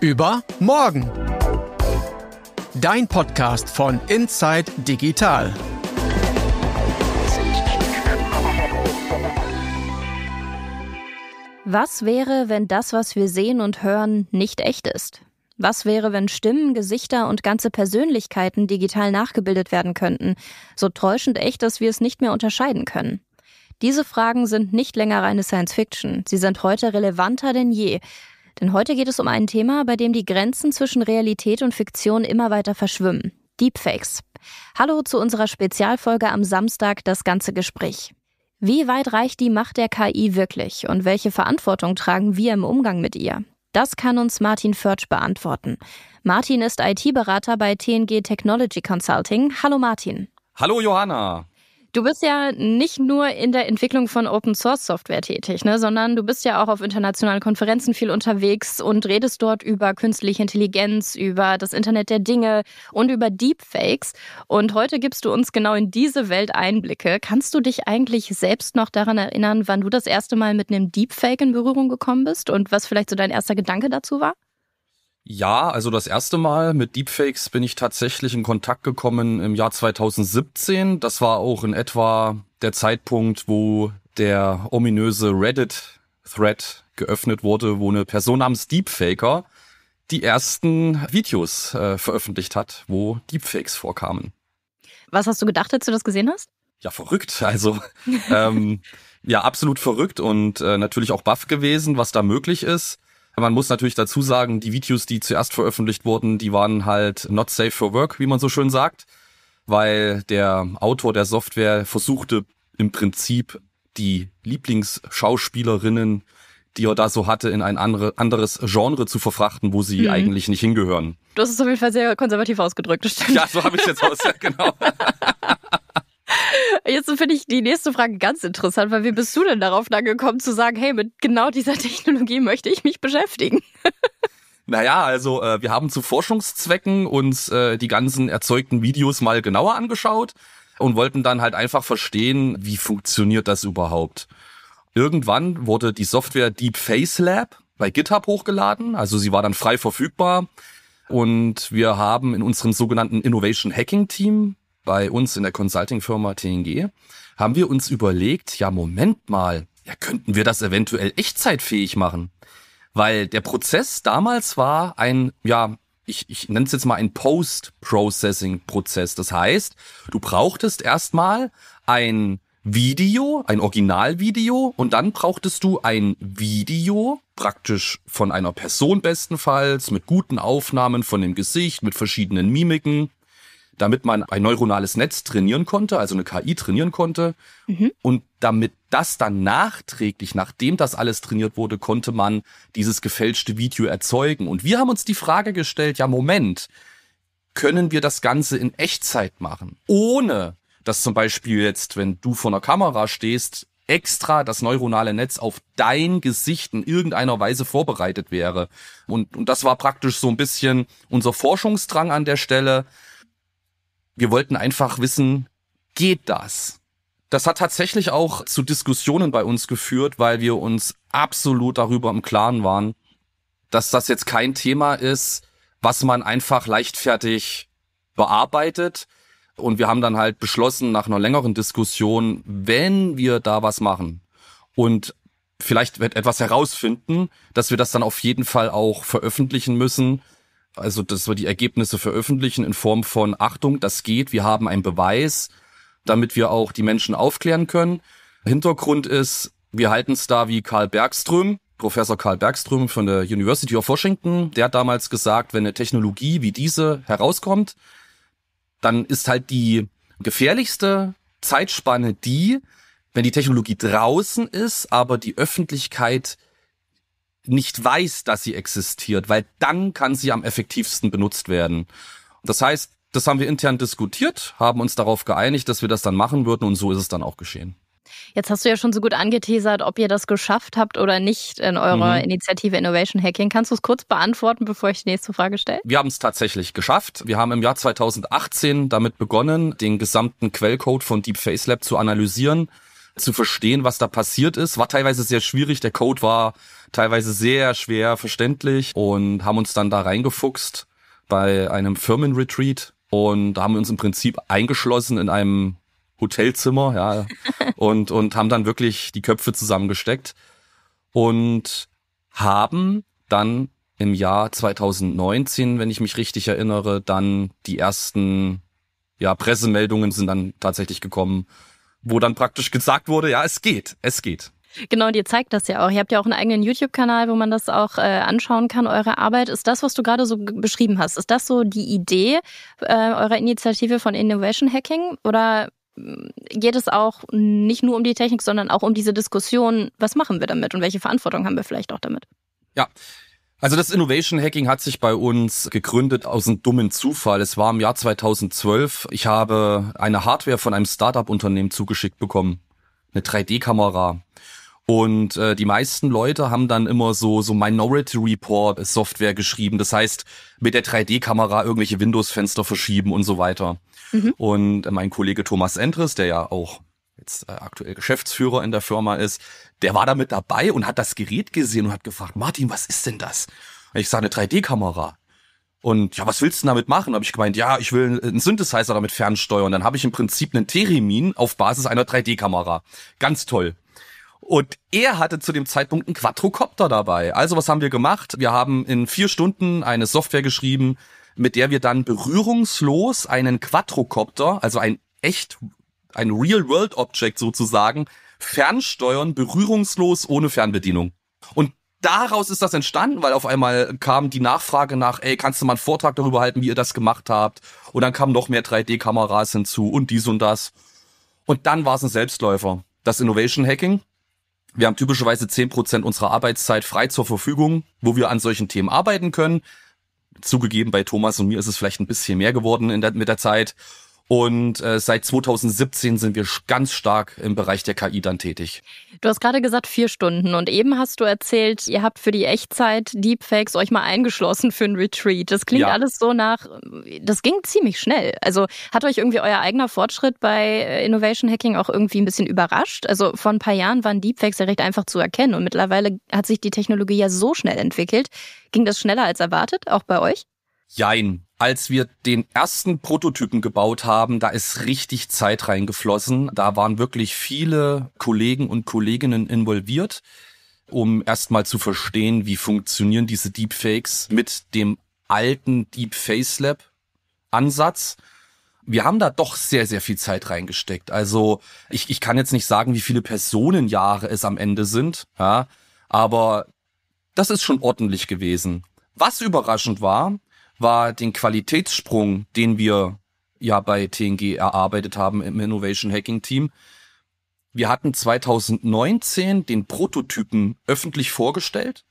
über morgen. Dein Podcast von Inside Digital. Was wäre, wenn das, was wir sehen und hören, nicht echt ist? Was wäre, wenn Stimmen, Gesichter und ganze Persönlichkeiten digital nachgebildet werden könnten, so täuschend echt, dass wir es nicht mehr unterscheiden können? Diese Fragen sind nicht länger reine Science Fiction, sie sind heute relevanter denn je, denn heute geht es um ein Thema, bei dem die Grenzen zwischen Realität und Fiktion immer weiter verschwimmen. Deepfakes. Hallo zu unserer Spezialfolge am Samstag das ganze Gespräch. Wie weit reicht die Macht der KI wirklich und welche Verantwortung tragen wir im Umgang mit ihr? Das kann uns Martin Förtsch beantworten. Martin ist IT-Berater bei TNG Technology Consulting. Hallo Martin. Hallo Johanna. Du bist ja nicht nur in der Entwicklung von Open Source Software tätig, ne, sondern du bist ja auch auf internationalen Konferenzen viel unterwegs und redest dort über künstliche Intelligenz, über das Internet der Dinge und über Deepfakes. Und heute gibst du uns genau in diese Welt Einblicke. Kannst du dich eigentlich selbst noch daran erinnern, wann du das erste Mal mit einem Deepfake in Berührung gekommen bist und was vielleicht so dein erster Gedanke dazu war? Ja, also das erste Mal mit Deepfakes bin ich tatsächlich in Kontakt gekommen im Jahr 2017. Das war auch in etwa der Zeitpunkt, wo der ominöse Reddit-Thread geöffnet wurde, wo eine Person namens Deepfaker die ersten Videos äh, veröffentlicht hat, wo Deepfakes vorkamen. Was hast du gedacht, als du das gesehen hast? Ja, verrückt. Also ähm, ja, absolut verrückt und äh, natürlich auch baff gewesen, was da möglich ist. Man muss natürlich dazu sagen, die Videos, die zuerst veröffentlicht wurden, die waren halt not safe for work, wie man so schön sagt, weil der Autor der Software versuchte im Prinzip die Lieblingsschauspielerinnen, die er da so hatte, in ein andere, anderes Genre zu verfrachten, wo sie mhm. eigentlich nicht hingehören. Du hast es auf jeden Fall sehr konservativ ausgedrückt, stimmt. Ja, so habe ich es jetzt aus, genau. Jetzt finde ich die nächste Frage ganz interessant, weil wie bist du denn darauf angekommen zu sagen, hey, mit genau dieser Technologie möchte ich mich beschäftigen? Naja, also äh, wir haben zu Forschungszwecken uns äh, die ganzen erzeugten Videos mal genauer angeschaut und wollten dann halt einfach verstehen, wie funktioniert das überhaupt. Irgendwann wurde die Software Deep Face Lab bei GitHub hochgeladen, also sie war dann frei verfügbar. Und wir haben in unserem sogenannten Innovation Hacking Team bei uns in der Consulting-Firma TNG, haben wir uns überlegt, ja, Moment mal, ja, könnten wir das eventuell echtzeitfähig machen? Weil der Prozess damals war ein, ja, ich, ich nenne es jetzt mal ein Post-Processing-Prozess. Das heißt, du brauchtest erstmal ein Video, ein Originalvideo und dann brauchtest du ein Video praktisch von einer Person bestenfalls mit guten Aufnahmen von dem Gesicht, mit verschiedenen Mimiken damit man ein neuronales Netz trainieren konnte, also eine KI trainieren konnte. Mhm. Und damit das dann nachträglich, nachdem das alles trainiert wurde, konnte man dieses gefälschte Video erzeugen. Und wir haben uns die Frage gestellt, ja, Moment, können wir das Ganze in Echtzeit machen? Ohne, dass zum Beispiel jetzt, wenn du vor einer Kamera stehst, extra das neuronale Netz auf dein Gesicht in irgendeiner Weise vorbereitet wäre. Und, und das war praktisch so ein bisschen unser Forschungsdrang an der Stelle. Wir wollten einfach wissen, geht das? Das hat tatsächlich auch zu Diskussionen bei uns geführt, weil wir uns absolut darüber im Klaren waren, dass das jetzt kein Thema ist, was man einfach leichtfertig bearbeitet. Und wir haben dann halt beschlossen, nach einer längeren Diskussion, wenn wir da was machen und vielleicht etwas herausfinden, dass wir das dann auf jeden Fall auch veröffentlichen müssen also dass wir die Ergebnisse veröffentlichen in Form von Achtung, das geht, wir haben einen Beweis, damit wir auch die Menschen aufklären können. Hintergrund ist, wir halten es da wie Karl Bergström, Professor Karl Bergström von der University of Washington, der hat damals gesagt, wenn eine Technologie wie diese herauskommt, dann ist halt die gefährlichste Zeitspanne die, wenn die Technologie draußen ist, aber die Öffentlichkeit nicht weiß, dass sie existiert, weil dann kann sie am effektivsten benutzt werden. Das heißt, das haben wir intern diskutiert, haben uns darauf geeinigt, dass wir das dann machen würden und so ist es dann auch geschehen. Jetzt hast du ja schon so gut angeteasert, ob ihr das geschafft habt oder nicht in eurer mhm. Initiative Innovation Hacking. Kannst du es kurz beantworten, bevor ich die nächste Frage stelle? Wir haben es tatsächlich geschafft. Wir haben im Jahr 2018 damit begonnen, den gesamten Quellcode von Deep Face Lab zu analysieren, zu verstehen, was da passiert ist. War teilweise sehr schwierig. Der Code war teilweise sehr schwer verständlich und haben uns dann da reingefuchst bei einem Firmenretreat und haben uns im Prinzip eingeschlossen in einem Hotelzimmer, ja, und, und haben dann wirklich die Köpfe zusammengesteckt und haben dann im Jahr 2019, wenn ich mich richtig erinnere, dann die ersten ja, Pressemeldungen sind dann tatsächlich gekommen, wo dann praktisch gesagt wurde, ja, es geht, es geht. Genau, und ihr zeigt das ja auch. Ihr habt ja auch einen eigenen YouTube-Kanal, wo man das auch äh, anschauen kann, eure Arbeit. Ist das, was du gerade so beschrieben hast, ist das so die Idee äh, eurer Initiative von Innovation Hacking? Oder mm, geht es auch nicht nur um die Technik, sondern auch um diese Diskussion, was machen wir damit und welche Verantwortung haben wir vielleicht auch damit? Ja, also das Innovation Hacking hat sich bei uns gegründet aus einem dummen Zufall. Es war im Jahr 2012. Ich habe eine Hardware von einem Startup-Unternehmen zugeschickt bekommen. Eine 3D-Kamera. Und äh, die meisten Leute haben dann immer so, so Minority Report Software geschrieben. Das heißt, mit der 3D-Kamera irgendwelche Windows-Fenster verschieben und so weiter. Mhm. Und mein Kollege Thomas Endres, der ja auch jetzt äh, aktuell Geschäftsführer in der Firma ist, der war damit dabei und hat das Gerät gesehen und hat gefragt, Martin, was ist denn das? Und ich sage, eine 3D-Kamera. Und ja, was willst du damit machen? Habe ich gemeint, ja, ich will einen Synthesizer damit fernsteuern. Dann habe ich im Prinzip einen Theremin auf Basis einer 3D-Kamera. Ganz toll. Und er hatte zu dem Zeitpunkt einen Quadrocopter dabei. Also was haben wir gemacht? Wir haben in vier Stunden eine Software geschrieben, mit der wir dann berührungslos einen Quadrocopter, also ein echt, ein Real-World-Object sozusagen, fernsteuern, berührungslos, ohne Fernbedienung. Und daraus ist das entstanden, weil auf einmal kam die Nachfrage nach, ey, kannst du mal einen Vortrag darüber halten, wie ihr das gemacht habt? Und dann kamen noch mehr 3D-Kameras hinzu und dies und das. Und dann war es ein Selbstläufer. Das Innovation Hacking, wir haben typischerweise zehn Prozent unserer Arbeitszeit frei zur Verfügung, wo wir an solchen Themen arbeiten können. Zugegeben, bei Thomas und mir ist es vielleicht ein bisschen mehr geworden der, mit der Zeit. Und äh, seit 2017 sind wir ganz stark im Bereich der KI dann tätig. Du hast gerade gesagt vier Stunden und eben hast du erzählt, ihr habt für die Echtzeit Deepfakes euch mal eingeschlossen für ein Retreat. Das klingt ja. alles so nach, das ging ziemlich schnell. Also hat euch irgendwie euer eigener Fortschritt bei äh, Innovation Hacking auch irgendwie ein bisschen überrascht? Also vor ein paar Jahren waren Deepfakes ja recht einfach zu erkennen und mittlerweile hat sich die Technologie ja so schnell entwickelt. Ging das schneller als erwartet, auch bei euch? Jein als wir den ersten Prototypen gebaut haben, da ist richtig Zeit reingeflossen. Da waren wirklich viele Kollegen und Kolleginnen involviert, um erstmal zu verstehen, wie funktionieren diese Deepfakes mit dem alten Deep Face Lab Ansatz. Wir haben da doch sehr, sehr viel Zeit reingesteckt. Also ich, ich kann jetzt nicht sagen, wie viele Personenjahre es am Ende sind, ja, aber das ist schon ordentlich gewesen. Was überraschend war, war den Qualitätssprung, den wir ja bei TNG erarbeitet haben im Innovation Hacking Team. Wir hatten 2019 den Prototypen öffentlich vorgestellt.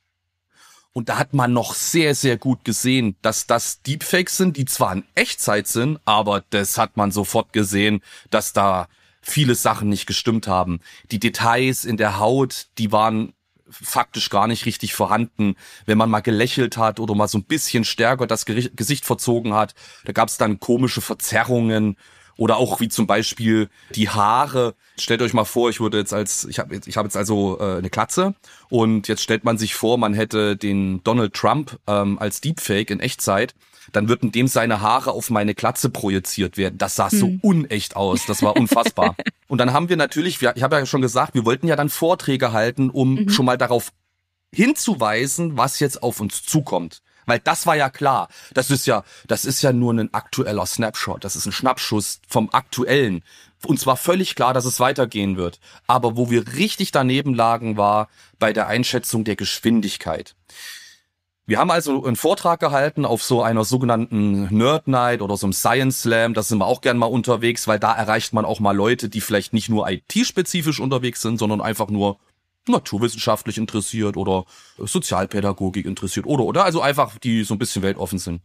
Und da hat man noch sehr, sehr gut gesehen, dass das Deepfakes sind, die zwar in Echtzeit sind, aber das hat man sofort gesehen, dass da viele Sachen nicht gestimmt haben. Die Details in der Haut, die waren faktisch gar nicht richtig vorhanden. Wenn man mal gelächelt hat oder mal so ein bisschen stärker das Gesicht verzogen hat, da gab es dann komische Verzerrungen oder auch wie zum Beispiel die Haare. Stellt euch mal vor, ich würde jetzt als, ich habe jetzt, ich hab jetzt also äh, eine Klatze und jetzt stellt man sich vor, man hätte den Donald Trump ähm, als Deepfake in Echtzeit dann würden dem seine Haare auf meine Klatze projiziert werden. Das sah hm. so unecht aus. Das war unfassbar. und dann haben wir natürlich, wir, ich habe ja schon gesagt, wir wollten ja dann Vorträge halten, um mhm. schon mal darauf hinzuweisen, was jetzt auf uns zukommt. Weil das war ja klar. Das ist ja, das ist ja nur ein aktueller Snapshot. Das ist ein Schnappschuss vom aktuellen. Und zwar völlig klar, dass es weitergehen wird. Aber wo wir richtig daneben lagen, war bei der Einschätzung der Geschwindigkeit. Wir haben also einen Vortrag gehalten auf so einer sogenannten Nerd Night oder so einem Science Slam. Da sind wir auch gern mal unterwegs, weil da erreicht man auch mal Leute, die vielleicht nicht nur IT-spezifisch unterwegs sind, sondern einfach nur naturwissenschaftlich interessiert oder Sozialpädagogik interessiert oder oder also einfach die so ein bisschen weltoffen sind.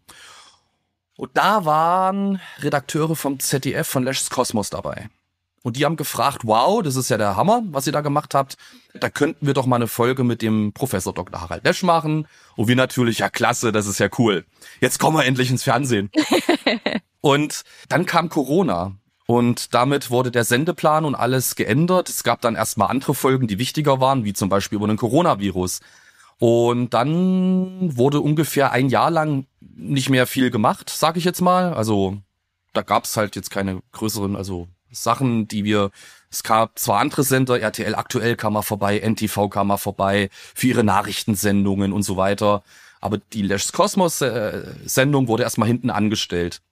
Und da waren Redakteure vom ZDF von Lesch's Kosmos dabei. Und die haben gefragt, wow, das ist ja der Hammer, was ihr da gemacht habt. Da könnten wir doch mal eine Folge mit dem Professor Dr. Harald Lesch machen. Und wir natürlich, ja klasse, das ist ja cool. Jetzt kommen wir endlich ins Fernsehen. Und dann kam Corona. Und damit wurde der Sendeplan und alles geändert. Es gab dann erstmal andere Folgen, die wichtiger waren, wie zum Beispiel über den Coronavirus. Und dann wurde ungefähr ein Jahr lang nicht mehr viel gemacht, sag ich jetzt mal. Also da gab's halt jetzt keine größeren, also Sachen, die wir. Es gab zwar andere Sender, RTL aktuell kam mal vorbei, NTV kam mal vorbei, für ihre Nachrichtensendungen und so weiter. Aber die Lesch's Kosmos-Sendung äh, wurde erstmal hinten angestellt.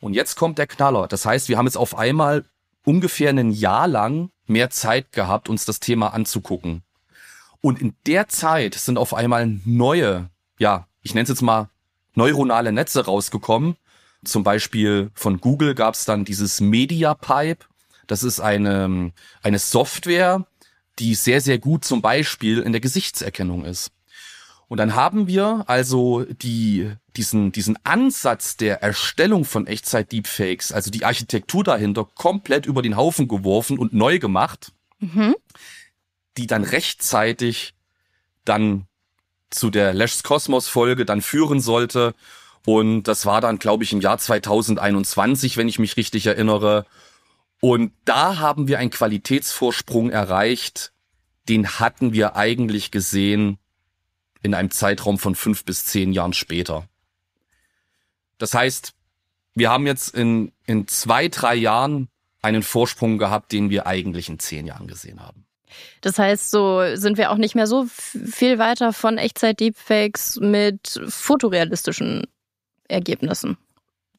Und jetzt kommt der Knaller. Das heißt, wir haben jetzt auf einmal ungefähr ein Jahr lang mehr Zeit gehabt, uns das Thema anzugucken. Und in der Zeit sind auf einmal neue, ja, ich nenne es jetzt mal neuronale Netze rausgekommen. Zum Beispiel von Google gab es dann dieses MediaPipe. Das ist eine, eine Software, die sehr, sehr gut zum Beispiel in der Gesichtserkennung ist. Und dann haben wir also die diesen, diesen Ansatz der Erstellung von Echtzeit-Deepfakes, also die Architektur dahinter, komplett über den Haufen geworfen und neu gemacht, mhm. die dann rechtzeitig dann zu der Lesch's Kosmos Folge dann führen sollte. Und das war dann, glaube ich, im Jahr 2021, wenn ich mich richtig erinnere. Und da haben wir einen Qualitätsvorsprung erreicht, den hatten wir eigentlich gesehen in einem Zeitraum von fünf bis zehn Jahren später. Das heißt, wir haben jetzt in, in zwei, drei Jahren einen Vorsprung gehabt, den wir eigentlich in zehn Jahren gesehen haben. Das heißt, so sind wir auch nicht mehr so viel weiter von Echtzeit-Deepfakes mit fotorealistischen Ergebnissen.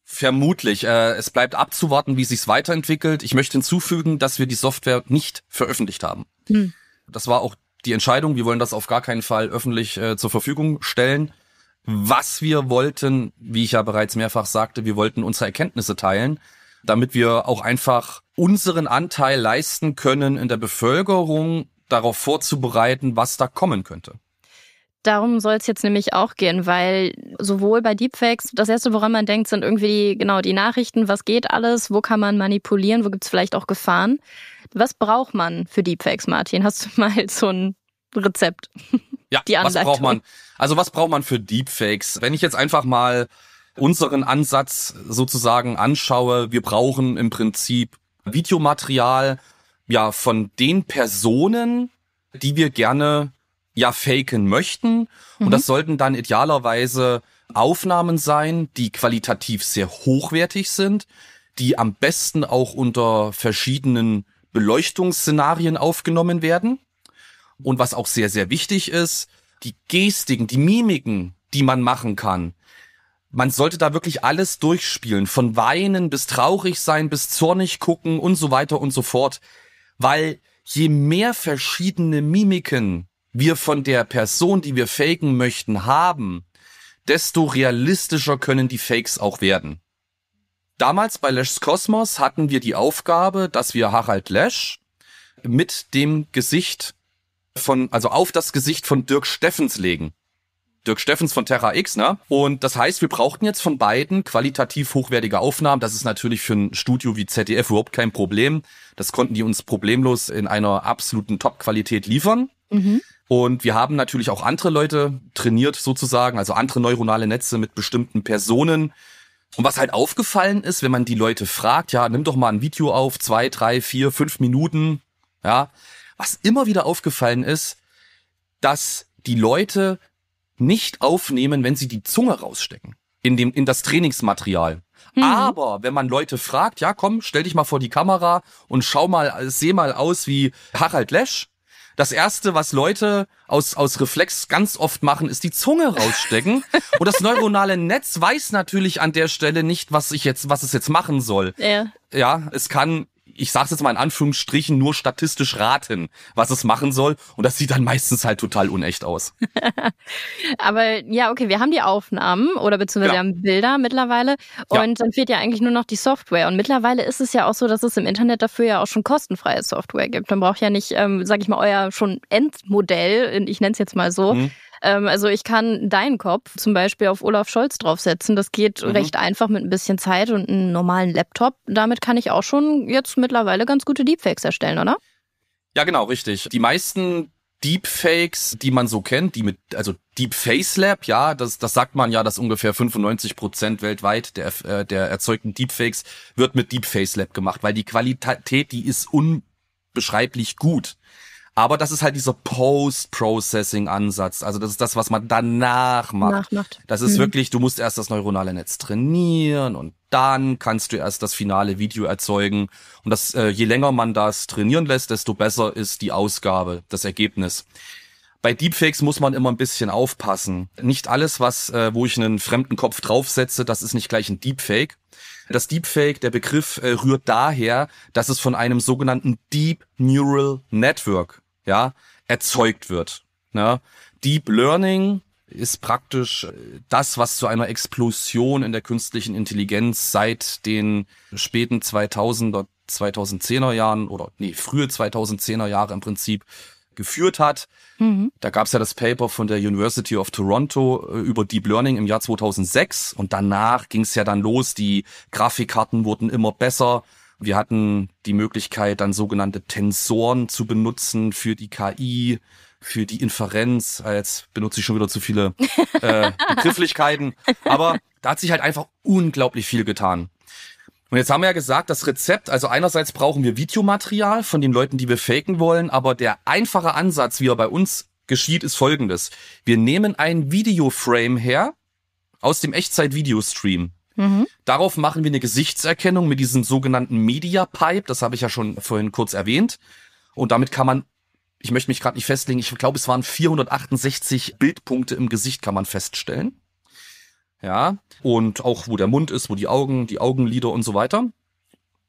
Vermutlich. Äh, es bleibt abzuwarten, wie sich's weiterentwickelt. Ich möchte hinzufügen, dass wir die Software nicht veröffentlicht haben. Hm. Das war auch die Entscheidung. Wir wollen das auf gar keinen Fall öffentlich äh, zur Verfügung stellen was wir wollten, wie ich ja bereits mehrfach sagte, wir wollten unsere Erkenntnisse teilen, damit wir auch einfach unseren Anteil leisten können in der Bevölkerung, darauf vorzubereiten, was da kommen könnte. Darum soll es jetzt nämlich auch gehen, weil sowohl bei Deepfakes, das Erste, woran man denkt, sind irgendwie die, genau die Nachrichten, was geht alles, wo kann man manipulieren, wo gibt es vielleicht auch Gefahren. Was braucht man für Deepfakes, Martin? Hast du mal so ein Rezept? Ja, was braucht man? Also was braucht man für Deepfakes? Wenn ich jetzt einfach mal unseren Ansatz sozusagen anschaue, wir brauchen im Prinzip Videomaterial ja von den Personen, die wir gerne ja faken möchten mhm. und das sollten dann idealerweise Aufnahmen sein, die qualitativ sehr hochwertig sind, die am besten auch unter verschiedenen Beleuchtungsszenarien aufgenommen werden. Und was auch sehr, sehr wichtig ist, die Gestiken, die Mimiken, die man machen kann. Man sollte da wirklich alles durchspielen, von weinen bis traurig sein, bis zornig gucken und so weiter und so fort, weil je mehr verschiedene Mimiken wir von der Person, die wir faken möchten, haben, desto realistischer können die Fakes auch werden. Damals bei Lesch's Kosmos hatten wir die Aufgabe, dass wir Harald Lesch mit dem Gesicht von, also auf das Gesicht von Dirk Steffens legen. Dirk Steffens von Terra X, ne? Und das heißt, wir brauchten jetzt von beiden qualitativ hochwertige Aufnahmen. Das ist natürlich für ein Studio wie ZDF überhaupt kein Problem. Das konnten die uns problemlos in einer absoluten Top-Qualität liefern. Mhm. Und wir haben natürlich auch andere Leute trainiert sozusagen, also andere neuronale Netze mit bestimmten Personen. Und was halt aufgefallen ist, wenn man die Leute fragt, ja, nimm doch mal ein Video auf, zwei, drei, vier, fünf Minuten, ja, was immer wieder aufgefallen ist, dass die Leute nicht aufnehmen, wenn sie die Zunge rausstecken in dem in das Trainingsmaterial. Mhm. Aber wenn man Leute fragt, ja komm, stell dich mal vor die Kamera und schau mal, seh mal aus wie Harald Lesch. Das erste, was Leute aus, aus Reflex ganz oft machen, ist die Zunge rausstecken. und das neuronale Netz weiß natürlich an der Stelle nicht, was ich jetzt, was es jetzt machen soll. Ja. ja, es kann ich sag's jetzt mal in Anführungsstrichen, nur statistisch raten, was es machen soll. Und das sieht dann meistens halt total unecht aus. Aber ja, okay, wir haben die Aufnahmen oder beziehungsweise ja. haben Bilder mittlerweile. Und ja. dann fehlt ja eigentlich nur noch die Software. Und mittlerweile ist es ja auch so, dass es im Internet dafür ja auch schon kostenfreie Software gibt. Man braucht ja nicht, ähm, sag ich mal, euer schon Endmodell, ich nenn's jetzt mal so, mhm. Ähm, also ich kann deinen Kopf zum Beispiel auf Olaf Scholz draufsetzen. Das geht mhm. recht einfach mit ein bisschen Zeit und einem normalen Laptop. Damit kann ich auch schon jetzt mittlerweile ganz gute Deepfakes erstellen, oder? Ja, genau, richtig. Die meisten Deepfakes, die man so kennt, die mit, also Deep Lab, ja, das, das sagt man ja, dass ungefähr 95 Prozent weltweit der, äh, der erzeugten Deepfakes wird mit Deep Lab gemacht, weil die Qualität, die ist unbeschreiblich gut. Aber das ist halt dieser Post-Processing-Ansatz. Also das ist das, was man danach macht. Nachmacht. Das ist mhm. wirklich, du musst erst das neuronale Netz trainieren und dann kannst du erst das finale Video erzeugen. Und das, äh, je länger man das trainieren lässt, desto besser ist die Ausgabe, das Ergebnis. Bei Deepfakes muss man immer ein bisschen aufpassen. Nicht alles, was, äh, wo ich einen fremden Kopf draufsetze, das ist nicht gleich ein Deepfake. Das Deepfake, der Begriff, äh, rührt daher, dass es von einem sogenannten Deep Neural Network ja, erzeugt wird. Ne? Deep Learning ist praktisch äh, das, was zu einer Explosion in der künstlichen Intelligenz seit den späten 2000er, 2010er Jahren oder nee, frühe 2010er Jahre im Prinzip geführt hat. Mhm. Da gab es ja das Paper von der University of Toronto äh, über Deep Learning im Jahr 2006 und danach ging es ja dann los, die Grafikkarten wurden immer besser, wir hatten die Möglichkeit, dann sogenannte Tensoren zu benutzen für die KI, für die Inferenz. Ah, jetzt benutze ich schon wieder zu viele äh, Begrifflichkeiten. Aber da hat sich halt einfach unglaublich viel getan. Und jetzt haben wir ja gesagt, das Rezept, also einerseits brauchen wir Videomaterial von den Leuten, die wir faken wollen, aber der einfache Ansatz, wie er bei uns geschieht, ist folgendes. Wir nehmen ein Videoframe her aus dem Echtzeit-Videostream. Mhm. Darauf machen wir eine Gesichtserkennung mit diesem sogenannten Media Pipe. Das habe ich ja schon vorhin kurz erwähnt. Und damit kann man, ich möchte mich gerade nicht festlegen, ich glaube, es waren 468 Bildpunkte im Gesicht, kann man feststellen. Ja, und auch wo der Mund ist, wo die Augen, die Augenlider und so weiter.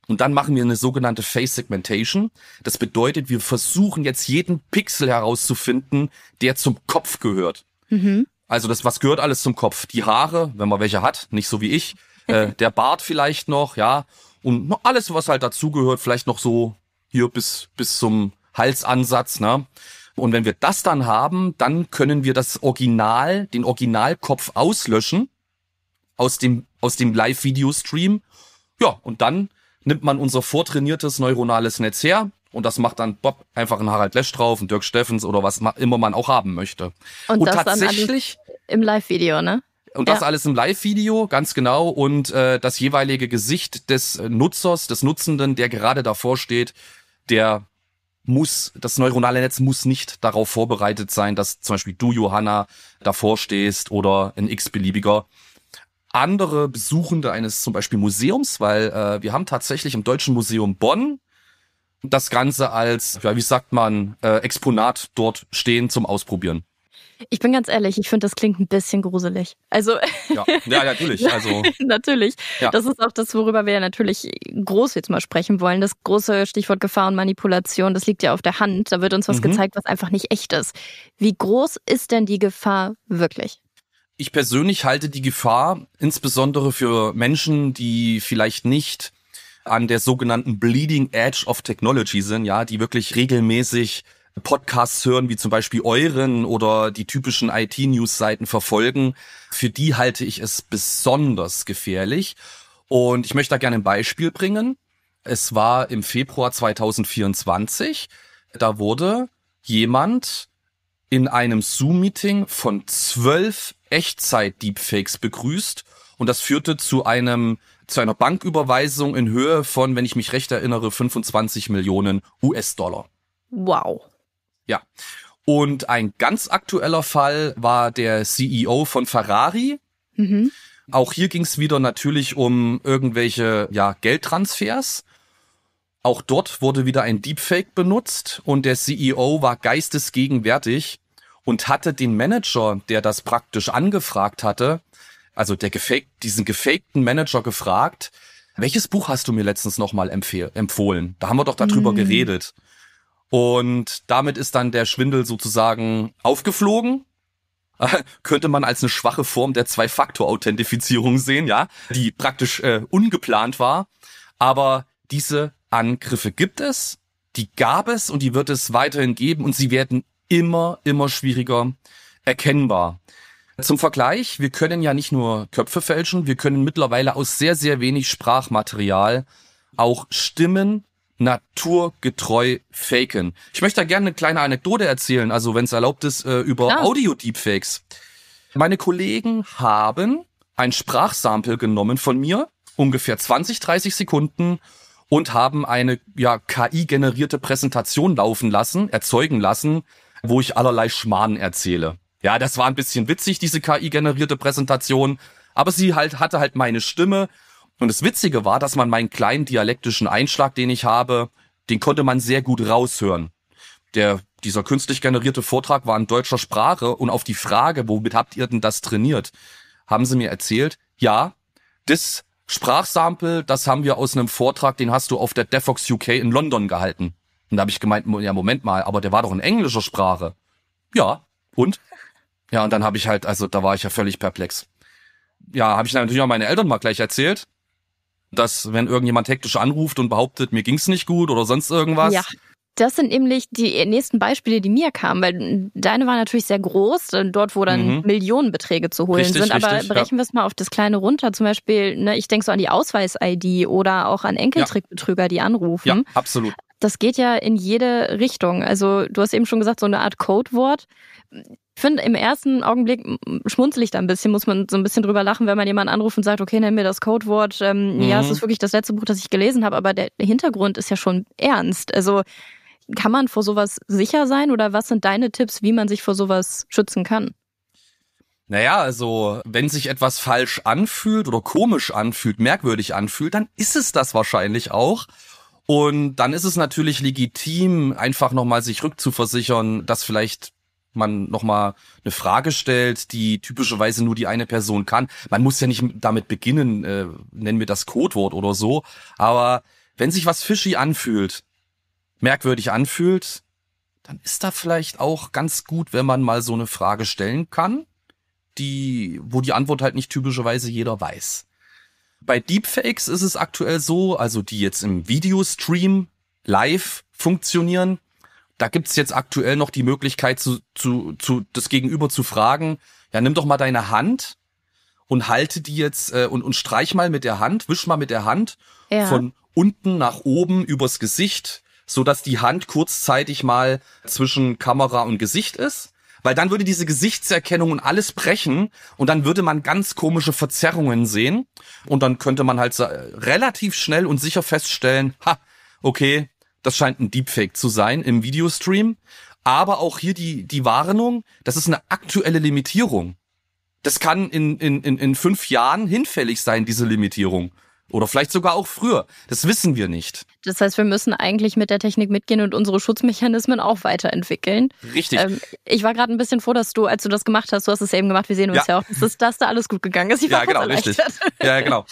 Und dann machen wir eine sogenannte Face Segmentation. Das bedeutet, wir versuchen jetzt jeden Pixel herauszufinden, der zum Kopf gehört. Mhm. Also das, was gehört alles zum Kopf? Die Haare, wenn man welche hat, nicht so wie ich. Äh, der Bart vielleicht noch, ja. Und alles, was halt dazugehört, vielleicht noch so hier bis, bis zum Halsansatz, ne? Und wenn wir das dann haben, dann können wir das Original, den Originalkopf auslöschen aus dem, aus dem Live-Video-Stream. Ja, und dann nimmt man unser vortrainiertes neuronales Netz her, und das macht dann Bob einfach einen Harald Lesch drauf, einen Dirk Steffens oder was immer man auch haben möchte. Und, und das tatsächlich dann im Live-Video, ne? Und das ja. alles im Live-Video, ganz genau. Und äh, das jeweilige Gesicht des Nutzers, des Nutzenden, der gerade davor steht, der muss, das neuronale Netz muss nicht darauf vorbereitet sein, dass zum Beispiel du, Johanna, davor stehst oder ein x-beliebiger andere Besuchende eines zum Beispiel Museums, weil äh, wir haben tatsächlich im Deutschen Museum Bonn das Ganze als, ja, wie sagt man, äh, Exponat dort stehen zum Ausprobieren. Ich bin ganz ehrlich, ich finde, das klingt ein bisschen gruselig. Also. Ja, ja natürlich. Also, natürlich. Ja. Das ist auch das, worüber wir natürlich groß jetzt mal sprechen wollen. Das große Stichwort Gefahr und Manipulation, das liegt ja auf der Hand. Da wird uns was mhm. gezeigt, was einfach nicht echt ist. Wie groß ist denn die Gefahr wirklich? Ich persönlich halte die Gefahr insbesondere für Menschen, die vielleicht nicht an der sogenannten Bleeding Edge of Technology sind, ja, die wirklich regelmäßig Podcasts hören, wie zum Beispiel euren oder die typischen IT-News-Seiten verfolgen, für die halte ich es besonders gefährlich. Und ich möchte da gerne ein Beispiel bringen. Es war im Februar 2024. Da wurde jemand in einem Zoom-Meeting von zwölf Echtzeit-Deepfakes begrüßt. Und das führte zu einem zu einer Banküberweisung in Höhe von, wenn ich mich recht erinnere, 25 Millionen US-Dollar. Wow. Ja. Und ein ganz aktueller Fall war der CEO von Ferrari. Mhm. Auch hier ging es wieder natürlich um irgendwelche ja, Geldtransfers. Auch dort wurde wieder ein Deepfake benutzt und der CEO war geistesgegenwärtig und hatte den Manager, der das praktisch angefragt hatte, also der gefaked, diesen gefakten Manager gefragt, welches Buch hast du mir letztens nochmal empfohlen? Da haben wir doch darüber mm. geredet. Und damit ist dann der Schwindel sozusagen aufgeflogen. könnte man als eine schwache Form der Zwei-Faktor-Authentifizierung sehen, ja, die praktisch äh, ungeplant war. Aber diese Angriffe gibt es, die gab es und die wird es weiterhin geben und sie werden immer, immer schwieriger erkennbar. Zum Vergleich, wir können ja nicht nur Köpfe fälschen, wir können mittlerweile aus sehr, sehr wenig Sprachmaterial auch Stimmen naturgetreu faken. Ich möchte da gerne eine kleine Anekdote erzählen, also wenn es erlaubt ist, äh, über Klar. Audio-Deepfakes. Meine Kollegen haben ein Sprachsample genommen von mir, ungefähr 20, 30 Sekunden, und haben eine ja, KI-generierte Präsentation laufen lassen, erzeugen lassen, wo ich allerlei Schmarrn erzähle. Ja, das war ein bisschen witzig, diese KI-generierte Präsentation. Aber sie halt hatte halt meine Stimme. Und das Witzige war, dass man meinen kleinen dialektischen Einschlag, den ich habe, den konnte man sehr gut raushören. Der, dieser künstlich generierte Vortrag war in deutscher Sprache und auf die Frage, womit habt ihr denn das trainiert, haben sie mir erzählt, ja, das Sprachsample, das haben wir aus einem Vortrag, den hast du auf der Defox UK in London gehalten. Und da habe ich gemeint, ja, Moment mal, aber der war doch in englischer Sprache. Ja, und? Ja, und dann habe ich halt, also da war ich ja völlig perplex. Ja, habe ich natürlich auch meine Eltern mal gleich erzählt, dass wenn irgendjemand hektisch anruft und behauptet, mir ging's nicht gut oder sonst irgendwas. Ja. Das sind nämlich die nächsten Beispiele, die mir kamen, weil deine war natürlich sehr groß, äh, dort, wo dann mhm. Millionenbeträge zu holen richtig, sind. Aber richtig, brechen ja. wir es mal auf das Kleine runter. Zum Beispiel, ne, ich denke so an die Ausweis-ID oder auch an Enkeltrickbetrüger, ja. die anrufen. Ja, absolut. Das geht ja in jede Richtung. Also du hast eben schon gesagt, so eine Art Codewort finde, im ersten Augenblick schmunzel ich da ein bisschen, muss man so ein bisschen drüber lachen, wenn man jemanden anruft und sagt, okay, nenn mir das Codewort. Ähm, mhm. Ja, es mhm. ist wirklich das letzte Buch, das ich gelesen habe, aber der Hintergrund ist ja schon ernst. Also kann man vor sowas sicher sein oder was sind deine Tipps, wie man sich vor sowas schützen kann? Naja, also wenn sich etwas falsch anfühlt oder komisch anfühlt, merkwürdig anfühlt, dann ist es das wahrscheinlich auch. Und dann ist es natürlich legitim, einfach nochmal sich rückzuversichern, dass vielleicht man nochmal eine Frage stellt, die typischerweise nur die eine Person kann. Man muss ja nicht damit beginnen, äh, nennen wir das Codewort oder so, aber wenn sich was fishy anfühlt, merkwürdig anfühlt, dann ist da vielleicht auch ganz gut, wenn man mal so eine Frage stellen kann, die, wo die Antwort halt nicht typischerweise jeder weiß. Bei Deepfakes ist es aktuell so, also die jetzt im Videostream live funktionieren, da gibt's jetzt aktuell noch die Möglichkeit, zu, zu, zu das Gegenüber zu fragen, ja, nimm doch mal deine Hand und halte die jetzt äh, und, und streich mal mit der Hand, wisch mal mit der Hand ja. von unten nach oben übers Gesicht, so dass die Hand kurzzeitig mal zwischen Kamera und Gesicht ist. Weil dann würde diese Gesichtserkennung und alles brechen und dann würde man ganz komische Verzerrungen sehen und dann könnte man halt relativ schnell und sicher feststellen, ha, okay, das scheint ein Deepfake zu sein im Videostream. Aber auch hier die, die Warnung, das ist eine aktuelle Limitierung. Das kann in, in, in, in fünf Jahren hinfällig sein, diese Limitierung. Oder vielleicht sogar auch früher. Das wissen wir nicht. Das heißt, wir müssen eigentlich mit der Technik mitgehen und unsere Schutzmechanismen auch weiterentwickeln. Richtig. Ähm, ich war gerade ein bisschen froh, dass du, als du das gemacht hast, du hast es eben gemacht, wir sehen uns ja, ja auch, dass, das da alles gut gegangen ist. Ich ja, genau, richtig. Ja, genau.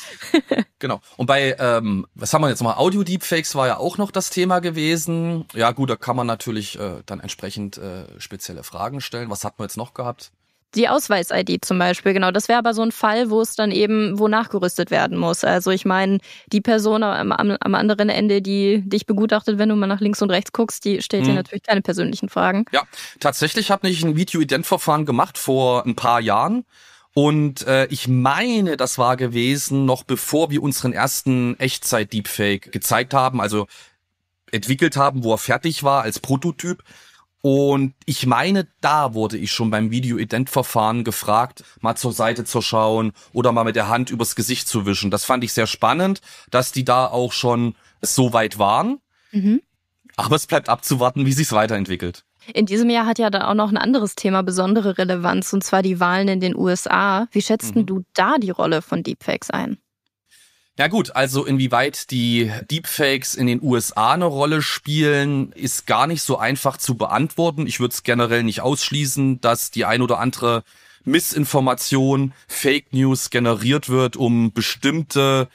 genau. Und bei, ähm, was haben wir jetzt nochmal? Audio-Deepfakes war ja auch noch das Thema gewesen. Ja, gut, da kann man natürlich äh, dann entsprechend äh, spezielle Fragen stellen. Was hat man jetzt noch gehabt? die Ausweis-ID zum Beispiel, genau. Das wäre aber so ein Fall, wo es dann eben, wo nachgerüstet werden muss. Also ich meine, die Person am, am, am anderen Ende, die dich begutachtet, wenn du mal nach links und rechts guckst, die stellt hm. dir mhm. natürlich keine persönlichen Fragen. Ja, tatsächlich habe ich ein Video-Ident-Verfahren gemacht vor ein paar Jahren. Und äh, ich meine, das war gewesen, noch bevor wir unseren ersten Echtzeit-Deepfake gezeigt haben, also entwickelt haben, wo er fertig war als Prototyp. Und ich meine, da wurde ich schon beim Video-Ident-Verfahren gefragt, mal zur Seite zu schauen oder mal mit der Hand übers Gesicht zu wischen. Das fand ich sehr spannend, dass die da auch schon so weit waren. Mhm. Aber es bleibt abzuwarten, wie sich's weiterentwickelt. In diesem Jahr hat ja dann auch noch ein anderes Thema besondere Relevanz, und zwar die Wahlen in den USA. Wie schätzt mhm. du da die Rolle von Deepfakes ein? Ja gut, also inwieweit die Deepfakes in den USA eine Rolle spielen, ist gar nicht so einfach zu beantworten. Ich würde es generell nicht ausschließen, dass die ein oder andere Missinformation, Fake News generiert wird, um bestimmte,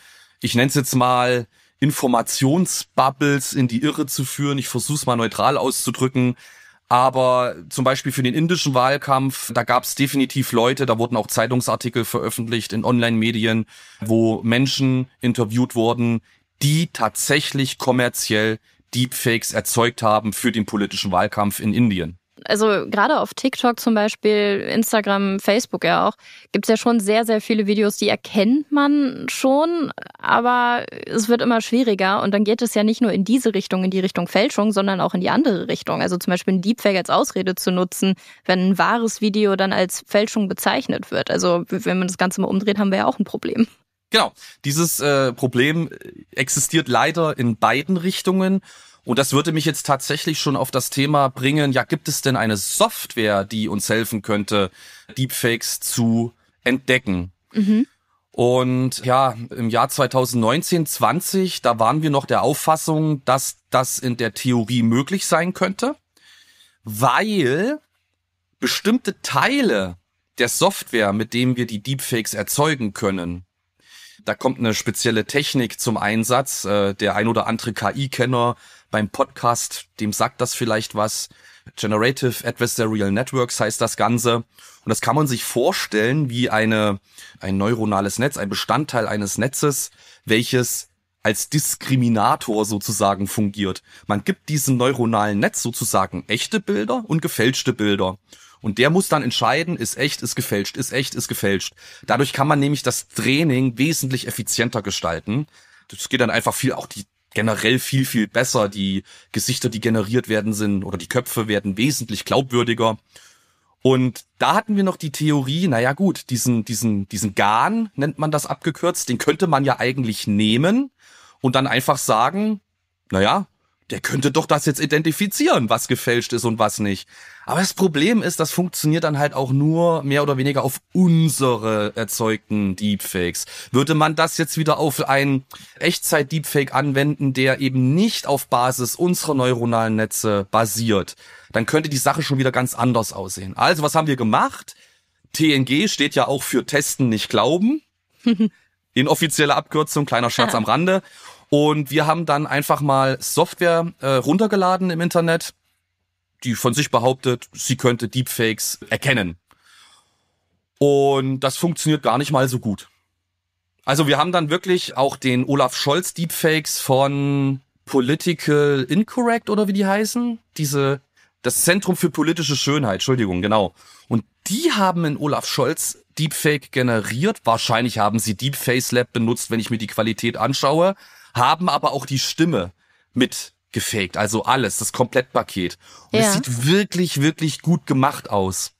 ich nenne es jetzt mal, Informationsbubbles in die Irre zu führen. Ich versuche es mal neutral auszudrücken. Aber zum Beispiel für den indischen Wahlkampf, da gab es definitiv Leute, da wurden auch Zeitungsartikel veröffentlicht in Online-Medien, wo Menschen interviewt wurden, die tatsächlich kommerziell Deepfakes erzeugt haben für den politischen Wahlkampf in Indien also gerade auf TikTok zum Beispiel, Instagram, Facebook ja auch, gibt es ja schon sehr, sehr viele Videos, die erkennt man schon, aber es wird immer schwieriger und dann geht es ja nicht nur in diese Richtung, in die Richtung Fälschung, sondern auch in die andere Richtung. Also zum Beispiel ein Deepfake als Ausrede zu nutzen, wenn ein wahres Video dann als Fälschung bezeichnet wird. Also wenn man das Ganze mal umdreht, haben wir ja auch ein Problem. Genau, dieses äh, Problem existiert leider in beiden Richtungen. Und das würde mich jetzt tatsächlich schon auf das Thema bringen, ja, gibt es denn eine Software, die uns helfen könnte, Deepfakes zu entdecken? Mhm. Und ja, im Jahr 2019, 20, da waren wir noch der Auffassung, dass das in der Theorie möglich sein könnte, weil bestimmte Teile der Software, mit dem wir die Deepfakes erzeugen können, da kommt eine spezielle Technik zum Einsatz. Äh, der ein oder andere KI-Kenner beim Podcast, dem sagt das vielleicht was. Generative Adversarial Networks heißt das Ganze. Und das kann man sich vorstellen wie eine, ein neuronales Netz, ein Bestandteil eines Netzes, welches als Diskriminator sozusagen fungiert. Man gibt diesem neuronalen Netz sozusagen echte Bilder und gefälschte Bilder. Und der muss dann entscheiden, ist echt, ist gefälscht, ist echt, ist gefälscht. Dadurch kann man nämlich das Training wesentlich effizienter gestalten. Das geht dann einfach viel auch die generell viel, viel besser. Die Gesichter, die generiert werden, sind oder die Köpfe werden wesentlich glaubwürdiger. Und da hatten wir noch die Theorie, naja gut, diesen, diesen, diesen Garn nennt man das abgekürzt, den könnte man ja eigentlich nehmen und dann einfach sagen, naja, der könnte doch das jetzt identifizieren, was gefälscht ist und was nicht. Aber das Problem ist, das funktioniert dann halt auch nur mehr oder weniger auf unsere erzeugten Deepfakes. Würde man das jetzt wieder auf einen Echtzeit-Deepfake anwenden, der eben nicht auf Basis unserer neuronalen Netze basiert, dann könnte die Sache schon wieder ganz anders aussehen. Also, was haben wir gemacht? TNG steht ja auch für Testen, nicht Glauben. Inoffizielle Abkürzung, kleiner Scherz am Rande. Und wir haben dann einfach mal Software äh, runtergeladen im Internet, die von sich behauptet, sie könnte Deepfakes erkennen. Und das funktioniert gar nicht mal so gut. Also wir haben dann wirklich auch den Olaf Scholz Deepfakes von Political Incorrect oder wie die heißen, diese das Zentrum für politische Schönheit, Entschuldigung, genau. Und die haben in Olaf Scholz Deepfake generiert. Wahrscheinlich haben sie Deepface Lab benutzt, wenn ich mir die Qualität anschaue haben aber auch die Stimme mit gefaked. Also alles, das Komplettpaket. Und ja. es sieht wirklich, wirklich gut gemacht aus.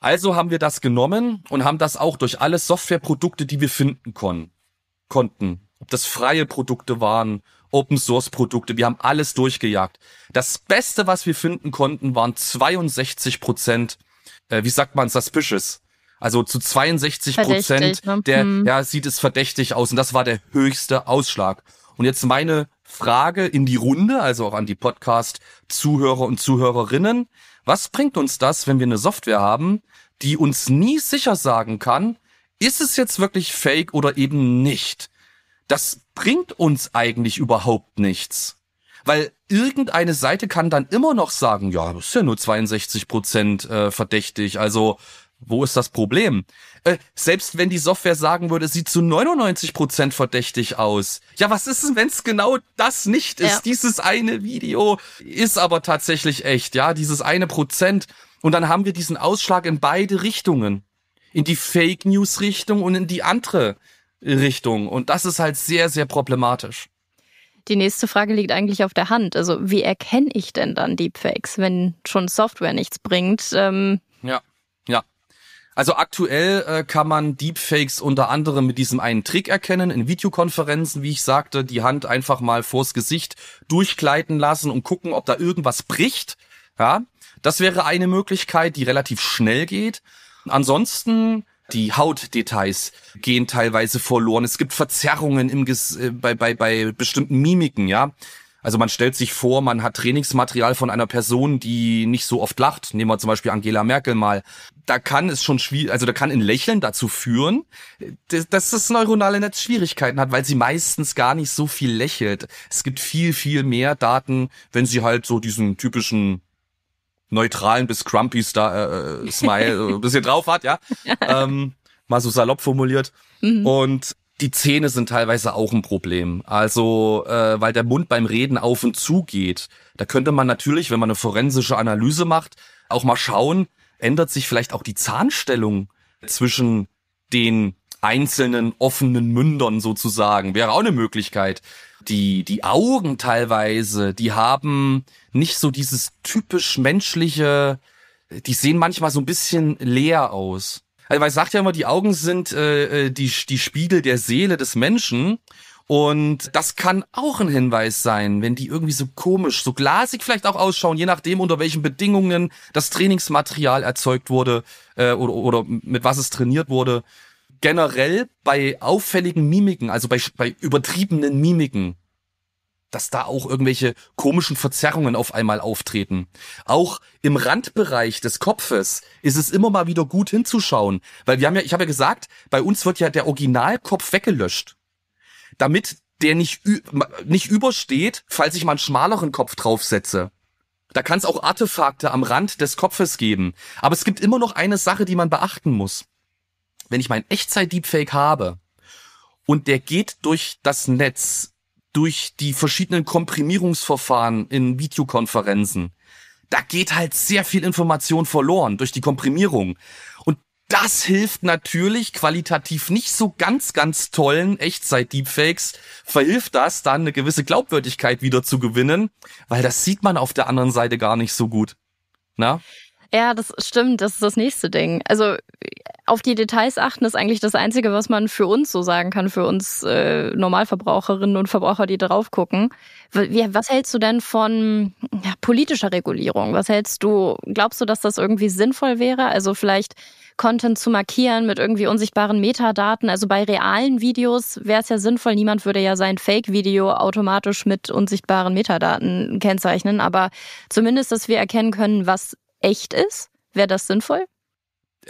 Also haben wir das genommen und haben das auch durch alle Softwareprodukte, die wir finden kon konnten. Ob das freie Produkte waren, Open Source Produkte, wir haben alles durchgejagt. Das Beste, was wir finden konnten, waren 62 Prozent, äh, wie sagt man, suspicious. Also zu 62 Prozent ne? der, hm. ja, sieht es verdächtig aus. Und das war der höchste Ausschlag. Und jetzt meine Frage in die Runde, also auch an die Podcast-Zuhörer und Zuhörerinnen. Was bringt uns das, wenn wir eine Software haben, die uns nie sicher sagen kann, ist es jetzt wirklich fake oder eben nicht? Das bringt uns eigentlich überhaupt nichts. Weil irgendeine Seite kann dann immer noch sagen, ja, das ist ja nur 62 Prozent äh, verdächtig. Also wo ist das Problem? Äh, selbst wenn die Software sagen würde, sieht zu 99% Prozent verdächtig aus. Ja, was ist denn, wenn es genau das nicht ist? Ja. Dieses eine Video ist aber tatsächlich echt, ja, dieses eine Prozent. Und dann haben wir diesen Ausschlag in beide Richtungen. In die Fake News Richtung und in die andere Richtung. Und das ist halt sehr, sehr problematisch. Die nächste Frage liegt eigentlich auf der Hand. Also, wie erkenne ich denn dann Deepfakes, wenn schon Software nichts bringt? Ähm ja, ja. Also aktuell äh, kann man Deepfakes unter anderem mit diesem einen Trick erkennen, in Videokonferenzen, wie ich sagte, die Hand einfach mal vors Gesicht durchgleiten lassen und gucken, ob da irgendwas bricht. Ja, das wäre eine Möglichkeit, die relativ schnell geht. Ansonsten die Hautdetails gehen teilweise verloren. Es gibt Verzerrungen im Ges äh, bei, bei, bei bestimmten Mimiken, ja. Also man stellt sich vor, man hat Trainingsmaterial von einer Person, die nicht so oft lacht. Nehmen wir zum Beispiel Angela Merkel mal. Da kann es schon schwierig, also da kann ein Lächeln dazu führen, dass das neuronale Netz Schwierigkeiten hat, weil sie meistens gar nicht so viel lächelt. Es gibt viel, viel mehr Daten, wenn sie halt so diesen typischen neutralen bis grumpy Star, äh, äh, Smile ein äh, bisschen drauf hat, ja. Ähm, mal so salopp formuliert. Mhm. Und die Zähne sind teilweise auch ein Problem. Also, äh, weil der Mund beim Reden auf und zu geht. Da könnte man natürlich, wenn man eine forensische Analyse macht, auch mal schauen, ändert sich vielleicht auch die Zahnstellung zwischen den einzelnen offenen Mündern sozusagen. Wäre auch eine Möglichkeit. Die, die Augen teilweise, die haben nicht so dieses typisch menschliche, die sehen manchmal so ein bisschen leer aus. Also, weil es sagt ja immer, die Augen sind äh, äh die, die Spiegel der Seele des Menschen. Und das kann auch ein Hinweis sein, wenn die irgendwie so komisch, so glasig vielleicht auch ausschauen, je nachdem, unter welchen Bedingungen das Trainingsmaterial erzeugt wurde äh, oder, oder mit was es trainiert wurde. Generell bei auffälligen Mimiken, also bei, bei übertriebenen Mimiken, dass da auch irgendwelche komischen Verzerrungen auf einmal auftreten. Auch im Randbereich des Kopfes ist es immer mal wieder gut hinzuschauen, weil wir haben ja, ich habe ja gesagt, bei uns wird ja der Originalkopf weggelöscht, damit der nicht, nicht übersteht, falls ich mal einen schmaleren Kopf draufsetze. Da kann es auch Artefakte am Rand des Kopfes geben. Aber es gibt immer noch eine Sache, die man beachten muss. Wenn ich meinen Echtzeit-Deepfake habe und der geht durch das Netz durch die verschiedenen Komprimierungsverfahren in Videokonferenzen. Da geht halt sehr viel Information verloren durch die Komprimierung. Und das hilft natürlich qualitativ nicht so ganz, ganz tollen Echtzeit-Deepfakes, verhilft das dann eine gewisse Glaubwürdigkeit wieder zu gewinnen, weil das sieht man auf der anderen Seite gar nicht so gut. Na? Ja, das stimmt, das ist das nächste Ding. Also auf die Details achten ist eigentlich das Einzige, was man für uns so sagen kann, für uns äh, Normalverbraucherinnen und Verbraucher, die drauf gucken. Was hältst du denn von ja, politischer Regulierung? Was hältst du, glaubst du, dass das irgendwie sinnvoll wäre? Also vielleicht Content zu markieren mit irgendwie unsichtbaren Metadaten. Also bei realen Videos wäre es ja sinnvoll, niemand würde ja sein Fake-Video automatisch mit unsichtbaren Metadaten kennzeichnen. Aber zumindest, dass wir erkennen können, was echt ist, wäre das sinnvoll?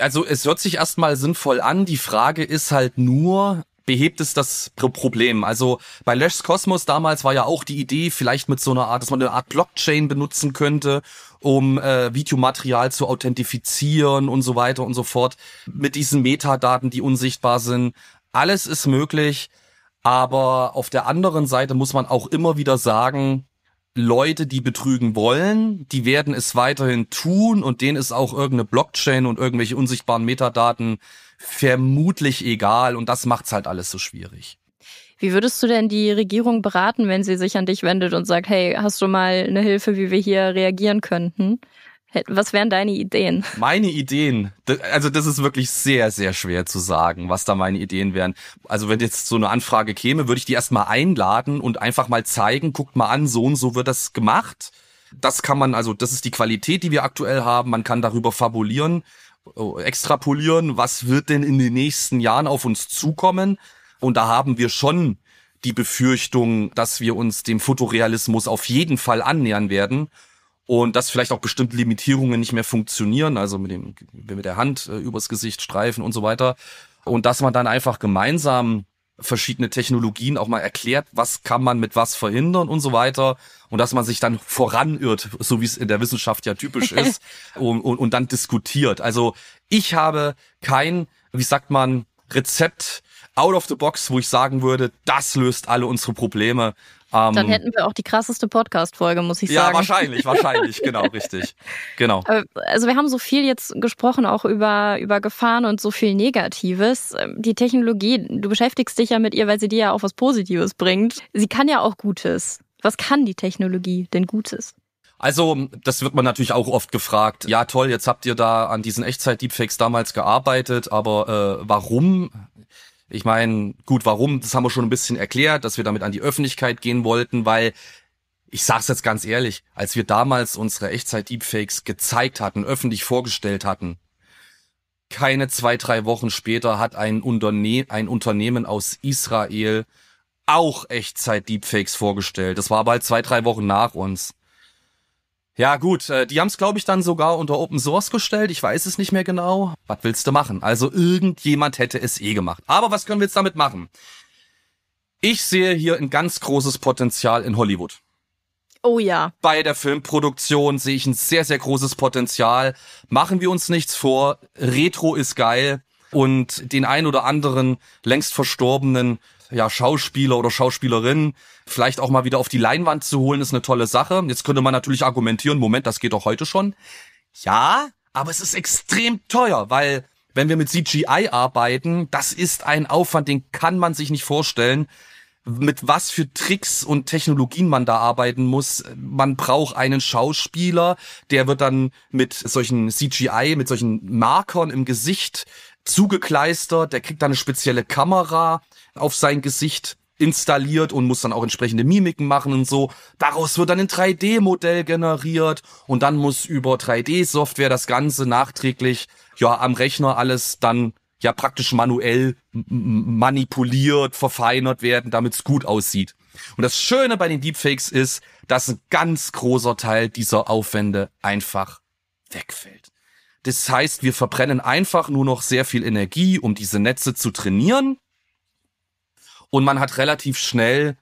also es hört sich erstmal sinnvoll an. Die Frage ist halt nur, behebt es das Problem. Also bei Lash's Cosmos damals war ja auch die Idee, vielleicht mit so einer Art, dass man eine Art Blockchain benutzen könnte, um äh, Videomaterial zu authentifizieren und so weiter und so fort, mit diesen Metadaten, die unsichtbar sind. Alles ist möglich, aber auf der anderen Seite muss man auch immer wieder sagen, Leute, die betrügen wollen, die werden es weiterhin tun und denen ist auch irgendeine Blockchain und irgendwelche unsichtbaren Metadaten vermutlich egal und das macht's halt alles so schwierig. Wie würdest du denn die Regierung beraten, wenn sie sich an dich wendet und sagt, hey, hast du mal eine Hilfe, wie wir hier reagieren könnten? Was wären deine Ideen? Meine Ideen. Also das ist wirklich sehr, sehr schwer zu sagen, was da meine Ideen wären. Also wenn jetzt so eine Anfrage käme, würde ich die erstmal einladen und einfach mal zeigen, guckt mal an, so und so wird das gemacht. Das kann man, also das ist die Qualität, die wir aktuell haben. Man kann darüber fabulieren, äh, extrapolieren, was wird denn in den nächsten Jahren auf uns zukommen. Und da haben wir schon die Befürchtung, dass wir uns dem Fotorealismus auf jeden Fall annähern werden und dass vielleicht auch bestimmte Limitierungen nicht mehr funktionieren, also mit, dem, mit der Hand äh, übers Gesicht streifen und so weiter. Und dass man dann einfach gemeinsam verschiedene Technologien auch mal erklärt, was kann man mit was verhindern und so weiter. Und dass man sich dann voranirrt, so wie es in der Wissenschaft ja typisch ist, und, und, und dann diskutiert. Also ich habe kein, wie sagt man, Rezept out of the box, wo ich sagen würde, das löst alle unsere Probleme, ähm, Dann hätten wir auch die krasseste Podcast-Folge, muss ich ja, sagen. Ja, wahrscheinlich, wahrscheinlich, genau, richtig. Genau. Also wir haben so viel jetzt gesprochen, auch über, über Gefahren und so viel Negatives. Ähm, die Technologie, du beschäftigst dich ja mit ihr, weil sie dir ja auch was Positives bringt. Sie kann ja auch Gutes. Was kann die Technologie denn Gutes? Also, das wird man natürlich auch oft gefragt. Ja, toll, jetzt habt ihr da an diesen Echtzeit-Deepfakes damals gearbeitet, aber äh, warum? Ich meine, gut, warum, das haben wir schon ein bisschen erklärt, dass wir damit an die Öffentlichkeit gehen wollten, weil ich sag's jetzt ganz ehrlich, als wir damals unsere Echtzeit-Deepfakes gezeigt hatten, öffentlich vorgestellt hatten, keine zwei, drei Wochen später hat ein, Unterne ein Unternehmen aus Israel auch Echtzeit-Deepfakes vorgestellt. Das war bald zwei, drei Wochen nach uns. Ja gut, äh, die haben es glaube ich dann sogar unter Open Source gestellt. Ich weiß es nicht mehr genau. Was willst du machen? Also irgendjemand hätte es eh gemacht. Aber was können wir jetzt damit machen? Ich sehe hier ein ganz großes Potenzial in Hollywood. Oh ja. Bei der Filmproduktion sehe ich ein sehr, sehr großes Potenzial. Machen wir uns nichts vor. Retro ist geil. Und den ein oder anderen längst verstorbenen ja, Schauspieler oder Schauspielerin vielleicht auch mal wieder auf die Leinwand zu holen, ist eine tolle Sache. Jetzt könnte man natürlich argumentieren, Moment, das geht doch heute schon. Ja, aber es ist extrem teuer, weil wenn wir mit CGI arbeiten, das ist ein Aufwand, den kann man sich nicht vorstellen, mit was für Tricks und Technologien man da arbeiten muss. Man braucht einen Schauspieler, der wird dann mit solchen CGI, mit solchen Markern im Gesicht zugekleistert, der kriegt dann eine spezielle Kamera auf sein Gesicht installiert und muss dann auch entsprechende Mimiken machen und so. Daraus wird dann ein 3D-Modell generiert und dann muss über 3D-Software das Ganze nachträglich ja am Rechner alles dann ja praktisch manuell manipuliert, verfeinert werden, damit es gut aussieht. Und das Schöne bei den Deepfakes ist, dass ein ganz großer Teil dieser Aufwände einfach wegfällt. Das heißt, wir verbrennen einfach nur noch sehr viel Energie, um diese Netze zu trainieren. Und man hat relativ schnell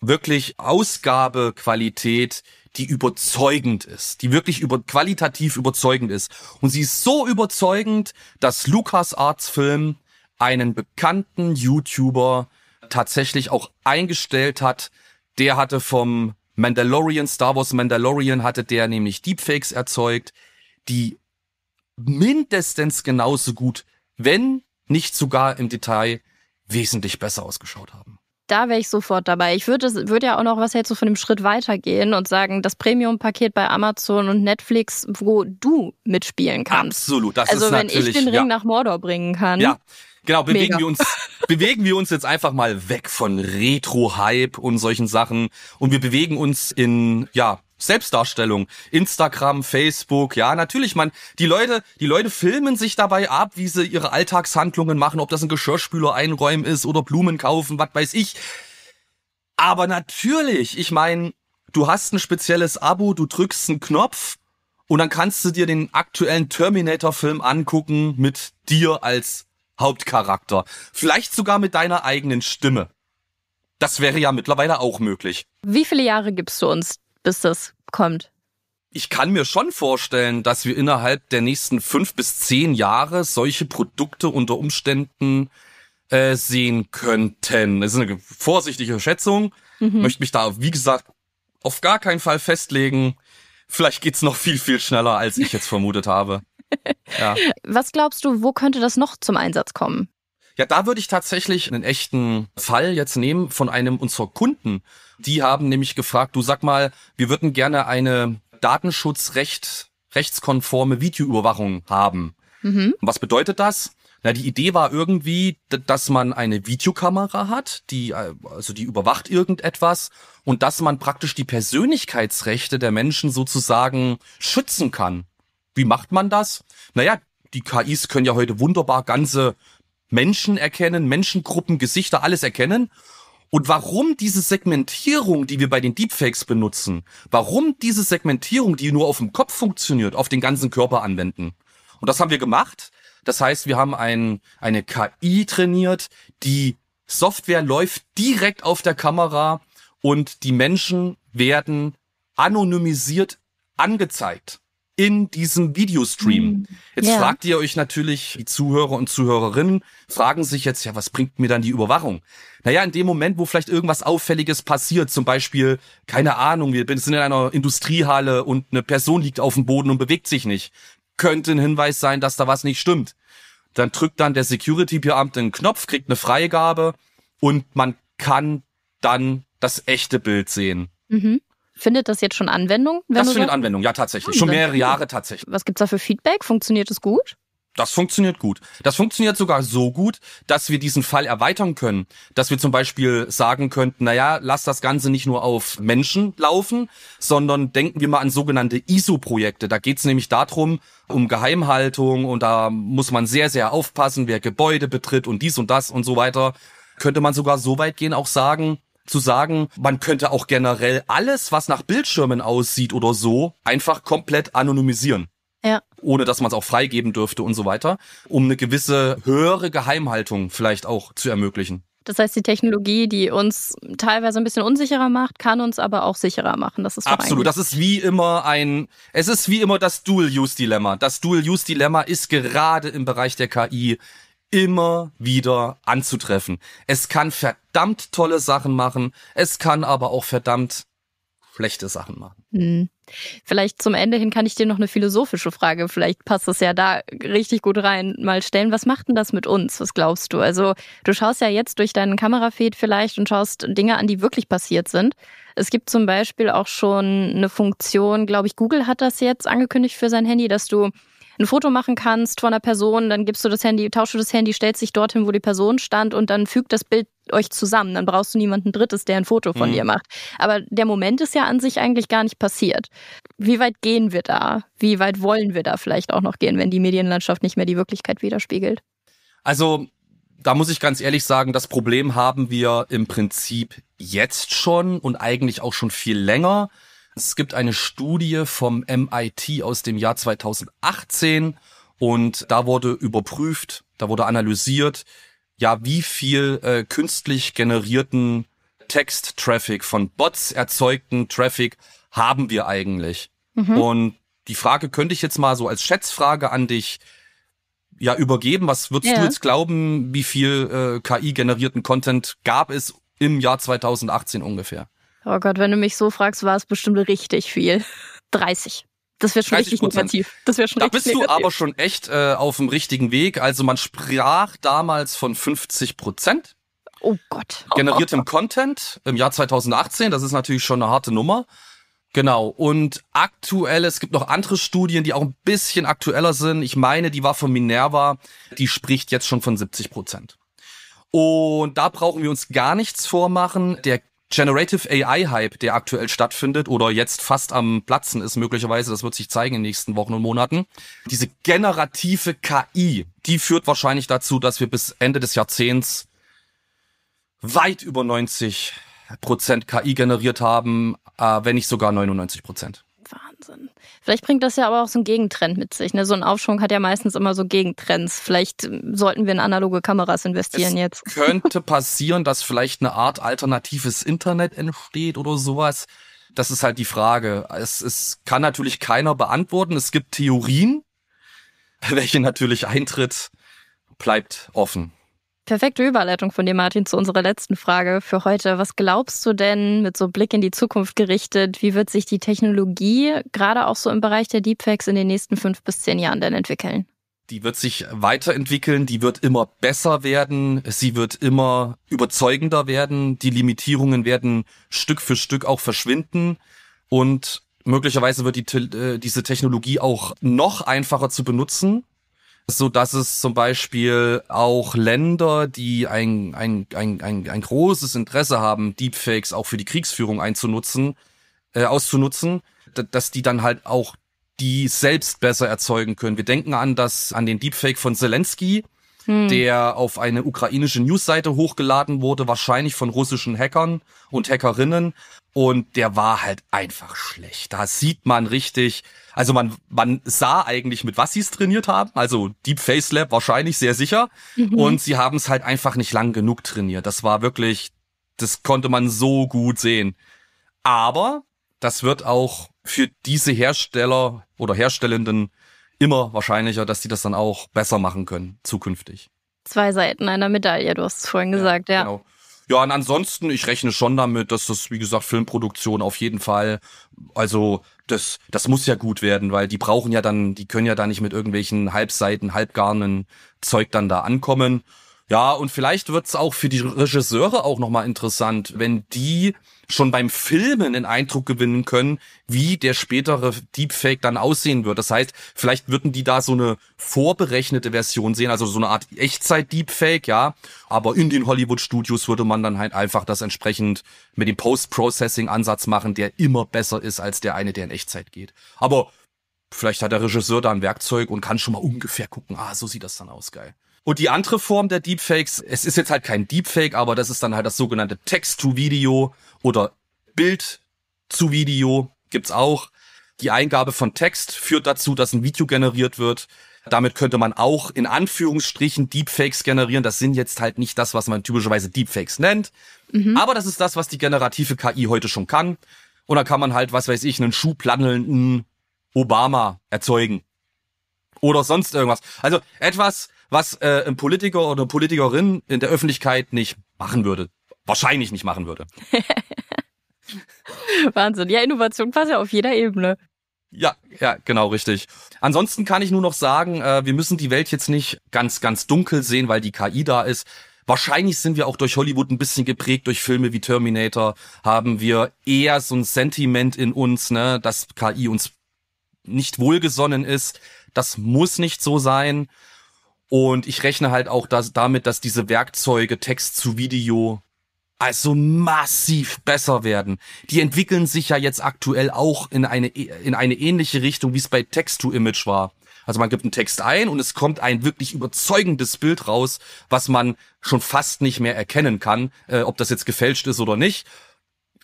wirklich Ausgabequalität, die überzeugend ist, die wirklich über, qualitativ überzeugend ist. Und sie ist so überzeugend, dass LucasArts Film einen bekannten YouTuber tatsächlich auch eingestellt hat. Der hatte vom Mandalorian, Star Wars Mandalorian hatte der nämlich Deepfakes erzeugt, die mindestens genauso gut, wenn nicht sogar im Detail wesentlich besser ausgeschaut haben. Da wäre ich sofort dabei. Ich würde würd ja auch noch, was jetzt so von dem Schritt weitergehen und sagen, das Premium-Paket bei Amazon und Netflix, wo du mitspielen kannst. Absolut, das also, ist natürlich. Also wenn ich den Ring ja. nach Mordor bringen kann. Ja, genau. Bewegen wir uns, bewegen wir uns jetzt einfach mal weg von Retro-Hype und solchen Sachen und wir bewegen uns in ja Selbstdarstellung. Instagram, Facebook, ja, natürlich, man, die Leute, die Leute filmen sich dabei ab, wie sie ihre Alltagshandlungen machen, ob das ein Geschirrspüler einräumen ist oder Blumen kaufen, was weiß ich. Aber natürlich, ich meine, du hast ein spezielles Abo, du drückst einen Knopf und dann kannst du dir den aktuellen Terminator-Film angucken mit dir als Hauptcharakter. Vielleicht sogar mit deiner eigenen Stimme. Das wäre ja mittlerweile auch möglich. Wie viele Jahre gibst du uns bis das kommt? Ich kann mir schon vorstellen, dass wir innerhalb der nächsten fünf bis zehn Jahre solche Produkte unter Umständen äh, sehen könnten. Das ist eine vorsichtige Schätzung. Mhm. Möchte mich da, wie gesagt, auf gar keinen Fall festlegen. Vielleicht geht's noch viel, viel schneller, als ich jetzt vermutet habe. Ja. Was glaubst du, wo könnte das noch zum Einsatz kommen? Ja, da würde ich tatsächlich einen echten Fall jetzt nehmen von einem unserer Kunden. Die haben nämlich gefragt, du sag mal, wir würden gerne eine Datenschutzrecht rechtskonforme Videoüberwachung haben. Mhm. Was bedeutet das? Na, die Idee war irgendwie, dass man eine Videokamera hat, die, äh, also die überwacht irgendetwas und dass man praktisch die Persönlichkeitsrechte der Menschen sozusagen schützen kann. Wie macht man das? Naja, die KIs können ja heute wunderbar ganze Menschen erkennen, Menschengruppen, Gesichter, alles erkennen. Und warum diese Segmentierung, die wir bei den Deepfakes benutzen, warum diese Segmentierung, die nur auf dem Kopf funktioniert, auf den ganzen Körper anwenden. Und das haben wir gemacht. Das heißt, wir haben ein, eine KI trainiert, die Software läuft direkt auf der Kamera und die Menschen werden anonymisiert angezeigt in diesem Videostream. Mhm. Jetzt yeah. fragt ihr euch natürlich, die Zuhörer und Zuhörerinnen fragen sich jetzt, ja, was bringt mir dann die Überwachung? Naja, in dem Moment, wo vielleicht irgendwas Auffälliges passiert, zum Beispiel, keine Ahnung, wir sind in einer Industriehalle und eine Person liegt auf dem Boden und bewegt sich nicht, könnte ein Hinweis sein, dass da was nicht stimmt. Dann drückt dann der Security-Beamte einen Knopf, kriegt eine Freigabe und man kann dann das echte Bild sehen. Mhm. Findet das jetzt schon Anwendung? das findet sagst? Anwendung, ja tatsächlich. Ah, schon mehrere Jahre tatsächlich. Was gibt's da für Feedback? Funktioniert es gut? Das funktioniert gut. Das funktioniert sogar so gut, dass wir diesen Fall erweitern können. Dass wir zum Beispiel sagen könnten, naja, lass das Ganze nicht nur auf Menschen laufen, sondern denken wir mal an sogenannte ISO-Projekte. Da geht's nämlich darum, um Geheimhaltung und da muss man sehr, sehr aufpassen, wer Gebäude betritt und dies und das und so weiter. Könnte man sogar so weit gehen, auch sagen, zu sagen, man könnte auch generell alles, was nach Bildschirmen aussieht oder so, einfach komplett anonymisieren. Ja. Ohne dass man es auch freigeben dürfte und so weiter, um eine gewisse höhere Geheimhaltung vielleicht auch zu ermöglichen. Das heißt, die Technologie, die uns teilweise ein bisschen unsicherer macht, kann uns aber auch sicherer machen. Das ist absolut. Das ist wie immer ein. Es ist wie immer das Dual-Use-Dilemma. Das Dual-Use-Dilemma ist gerade im Bereich der KI immer wieder anzutreffen. Es kann verdammt tolle Sachen machen, es kann aber auch verdammt schlechte Sachen machen. Hm. Vielleicht zum Ende hin kann ich dir noch eine philosophische Frage, vielleicht passt das ja da richtig gut rein, mal stellen. Was macht denn das mit uns? Was glaubst du? Also, du schaust ja jetzt durch deinen Kamerafeed vielleicht und schaust Dinge an, die wirklich passiert sind. Es gibt zum Beispiel auch schon eine Funktion, glaube ich, Google hat das jetzt angekündigt für sein Handy, dass du ein Foto machen kannst von einer Person, dann gibst du das Handy, tauschst du das Handy, stellst dich dorthin, wo die Person stand und dann fügt das Bild euch zusammen. Dann brauchst du niemanden Drittes, der ein Foto von mhm. dir macht. Aber der Moment ist ja an sich eigentlich gar nicht passiert. Wie weit gehen wir da? Wie weit wollen wir da vielleicht auch noch gehen, wenn die Medienlandschaft nicht mehr die Wirklichkeit widerspiegelt? Also, da muss ich ganz ehrlich sagen, das Problem haben wir im Prinzip jetzt schon und eigentlich auch schon viel länger. Es gibt eine Studie vom MIT aus dem Jahr 2018 und da wurde überprüft, da wurde analysiert, ja, wie viel äh, künstlich generierten Text-Traffic von Bots erzeugten Traffic haben wir eigentlich? Mhm. Und die Frage könnte ich jetzt mal so als Schätzfrage an dich ja übergeben. Was würdest ja. du jetzt glauben, wie viel äh, KI generierten Content gab es im Jahr 2018 ungefähr? Oh Gott, wenn du mich so fragst, war es bestimmt richtig viel. 30. Das wäre schon richtig negativ. Das wäre schon Da bist negativ. du aber schon echt äh, auf dem richtigen Weg. Also man sprach damals von 50 Prozent. Oh Gott. Generiertem oh, oh, Content im Jahr 2018. Das ist natürlich schon eine harte Nummer. Genau. Und aktuell, es gibt noch andere Studien, die auch ein bisschen aktueller sind. Ich meine, die war von Minerva. Die spricht jetzt schon von 70 Prozent. Und da brauchen wir uns gar nichts vormachen. Der Generative AI-Hype, der aktuell stattfindet oder jetzt fast am Platzen ist möglicherweise, das wird sich zeigen in den nächsten Wochen und Monaten. Diese generative KI, die führt wahrscheinlich dazu, dass wir bis Ende des Jahrzehnts weit über 90 Prozent KI generiert haben, äh, wenn nicht sogar 99 Prozent. Wahnsinn. Vielleicht bringt das ja aber auch so einen Gegentrend mit sich. Ne? So ein Aufschwung hat ja meistens immer so Gegentrends. Vielleicht ähm, sollten wir in analoge Kameras investieren es jetzt. Könnte passieren, dass vielleicht eine Art alternatives Internet entsteht oder sowas. Das ist halt die Frage. Es, es kann natürlich keiner beantworten. Es gibt Theorien, welche natürlich eintritt, bleibt offen. Perfekte Überleitung von dir, Martin, zu unserer letzten Frage für heute. Was glaubst du denn mit so Blick in die Zukunft gerichtet? Wie wird sich die Technologie gerade auch so im Bereich der Deepfakes in den nächsten fünf bis zehn Jahren denn entwickeln? Die wird sich weiterentwickeln, die wird immer besser werden, sie wird immer überzeugender werden, die Limitierungen werden Stück für Stück auch verschwinden und möglicherweise wird die, äh, diese Technologie auch noch einfacher zu benutzen so dass es zum Beispiel auch Länder, die ein, ein, ein, ein, ein großes Interesse haben, Deepfakes auch für die Kriegsführung einzunutzen, äh, auszunutzen, dass die dann halt auch die selbst besser erzeugen können. Wir denken an das, an den Deepfake von Zelensky, hm. der auf eine ukrainische Newsseite hochgeladen wurde, wahrscheinlich von russischen Hackern und Hackerinnen. Und der war halt einfach schlecht. Da sieht man richtig, also man, man sah eigentlich, mit was sie es trainiert haben. Also Deep Face Lab wahrscheinlich sehr sicher. Mhm. Und sie haben es halt einfach nicht lang genug trainiert. Das war wirklich, das konnte man so gut sehen. Aber das wird auch für diese Hersteller oder Herstellenden immer wahrscheinlicher, dass sie das dann auch besser machen können zukünftig. Zwei Seiten einer Medaille, du hast es vorhin ja, gesagt, ja. Genau. Ja, und ansonsten, ich rechne schon damit, dass das, wie gesagt, Filmproduktion auf jeden Fall, also das, das muss ja gut werden, weil die brauchen ja dann, die können ja da nicht mit irgendwelchen halbseiten, halbgarnen Zeug dann da ankommen. Ja, und vielleicht wird's auch für die Regisseure auch nochmal interessant, wenn die schon beim Filmen den Eindruck gewinnen können, wie der spätere Deepfake dann aussehen wird. Das heißt, vielleicht würden die da so eine vorberechnete Version sehen, also so eine Art Echtzeit-Deepfake, ja. Aber in den Hollywood-Studios würde man dann halt einfach das entsprechend mit dem Post-Processing-Ansatz machen, der immer besser ist als der eine, der in Echtzeit geht. Aber vielleicht hat der Regisseur da ein Werkzeug und kann schon mal ungefähr gucken, ah, so sieht das dann aus, geil. Und die andere Form der Deepfakes, es ist jetzt halt kein Deepfake, aber das ist dann halt das sogenannte Text-to-Video oder Bild-zu-Video gibt's auch. Die Eingabe von Text führt dazu, dass ein Video generiert wird. Damit könnte man auch in Anführungsstrichen Deepfakes generieren. Das sind jetzt halt nicht das, was man typischerweise Deepfakes nennt. Mhm. Aber das ist das, was die generative KI heute schon kann. Und da kann man halt, was weiß ich, einen schuhplattelnden Obama erzeugen. Oder sonst irgendwas. Also etwas, was äh, ein Politiker oder Politikerin in der Öffentlichkeit nicht machen würde. Wahrscheinlich nicht machen würde. Wahnsinn. Ja, Innovation quasi auf jeder Ebene. Ja, ja, genau, richtig. Ansonsten kann ich nur noch sagen, äh, wir müssen die Welt jetzt nicht ganz, ganz dunkel sehen, weil die KI da ist. Wahrscheinlich sind wir auch durch Hollywood ein bisschen geprägt, durch Filme wie Terminator haben wir eher so ein Sentiment in uns, ne, dass KI uns nicht wohlgesonnen ist. Das muss nicht so sein. Und ich rechne halt auch dass, damit, dass diese Werkzeuge Text zu Video also massiv besser werden. Die entwickeln sich ja jetzt aktuell auch in eine, in eine ähnliche Richtung, wie es bei Text-to-Image war. Also man gibt einen Text ein und es kommt ein wirklich überzeugendes Bild raus, was man schon fast nicht mehr erkennen kann, äh, ob das jetzt gefälscht ist oder nicht.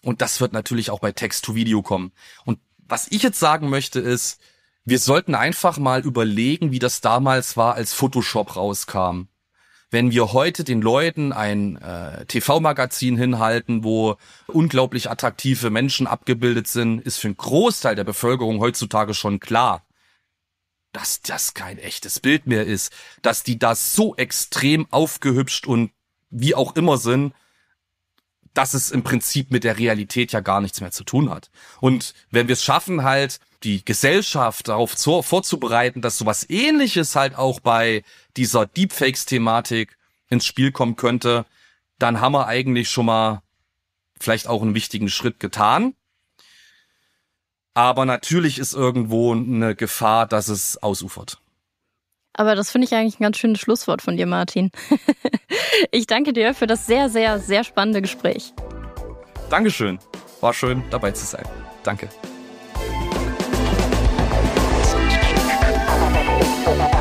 Und das wird natürlich auch bei Text-to-Video kommen. Und was ich jetzt sagen möchte ist, wir sollten einfach mal überlegen, wie das damals war, als Photoshop rauskam. Wenn wir heute den Leuten ein äh, TV-Magazin hinhalten, wo unglaublich attraktive Menschen abgebildet sind, ist für einen Großteil der Bevölkerung heutzutage schon klar, dass das kein echtes Bild mehr ist, dass die da so extrem aufgehübscht und wie auch immer sind, dass es im Prinzip mit der Realität ja gar nichts mehr zu tun hat. Und wenn wir es schaffen, halt die Gesellschaft darauf zu, vorzubereiten, dass sowas ähnliches halt auch bei dieser Deepfakes-Thematik ins Spiel kommen könnte, dann haben wir eigentlich schon mal vielleicht auch einen wichtigen Schritt getan. Aber natürlich ist irgendwo eine Gefahr, dass es ausufert. Aber das finde ich eigentlich ein ganz schönes Schlusswort von dir, Martin. ich danke dir für das sehr, sehr, sehr spannende Gespräch. Dankeschön. War schön, dabei zu sein. Danke. Thank you.